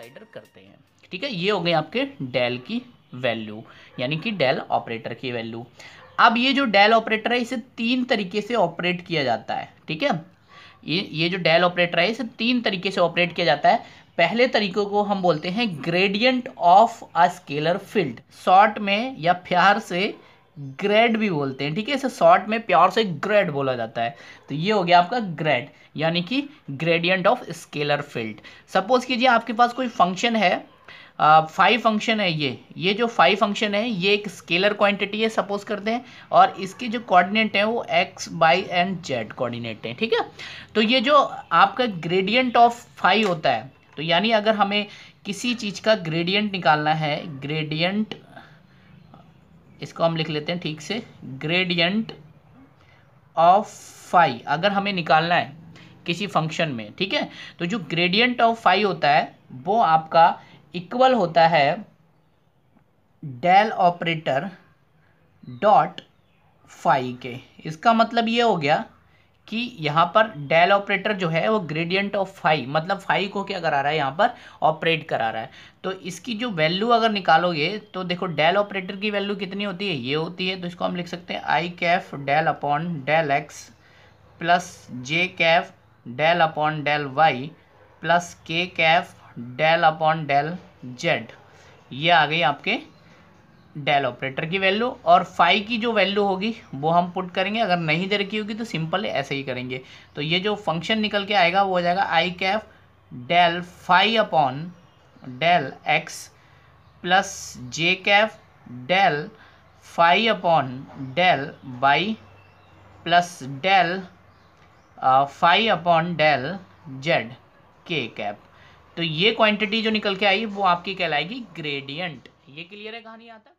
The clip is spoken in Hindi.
कंसाइडर करते हैं ठीक है ये हो गए आपके डेल की वैल्यू यानी कि डेल ऑपरेटर की वैल्यू अब ये जो डेल ऑपरेटर है इसे तीन तरीके से ऑपरेट किया जाता है ठीक है ये ये जो डेल ऑपरेटर है इसे तीन तरीके से ऑपरेट किया जाता है पहले तरीके को हम बोलते हैं gradient of a scalar field short में या प्यार से ग्रेड भी बोलते हैं ठीक है इसे शॉर्ट में प्योर से ग्रेड बोला जाता है तो ये हो गया आपका ग्रेड यानी कि gradient of scalar field suppose कीजिए आपके पास कोई फंक्शन है फाइव फंक्शन है ये ये जो फाइव फंक्शन है ये एक स्केलर क्वांटिटी है सपोज करते हैं और इसके जो कोऑर्डिनेट हैं वो x y and z coordinate हैं ठीक है तो ये जो आपका ग्रेडियंट ऑफ फाइव होता है तो यानी अगर हमें किसी चीज़ का ग्रेडियंट निकालना है ग्रेडियंट इसको हम लिख लेते हैं ठीक से ग्रेडियंट ऑफ फाई अगर हमें निकालना है किसी फंक्शन में ठीक है तो जो ग्रेडियंट ऑफ फाई होता है वो आपका इक्वल होता है डेल ऑपरेटर डॉट फाई के इसका मतलब ये हो गया कि यहाँ पर डेल ऑपरेटर जो है वो ग्रेडियंट ऑफ फाइव मतलब फाइव को क्या करा रहा है यहाँ पर ऑपरेट करा रहा है तो इसकी जो वैल्यू अगर निकालोगे तो देखो डेल ऑपरेटर की वैल्यू कितनी होती है ये होती है तो इसको हम लिख सकते हैं i cap del upon del x plus j cap del upon del y plus k cap del upon del z ये आ गई आपके डेल ऑपरेटर की वैल्यू और फाई की जो वैल्यू होगी वो हम पुट करेंगे अगर नहीं दे रखी होगी तो सिंपल ऐसे ही करेंगे तो ये जो फंक्शन निकल के आएगा वो हो जाएगा i cap del phi upon del x plus j cap del phi upon del y plus del phi upon del z k cap तो ये क्वांटिटी जो निकल के आई वो आपकी कहलाएगी ग्रेडियंट ये क्लियर है कहानी आता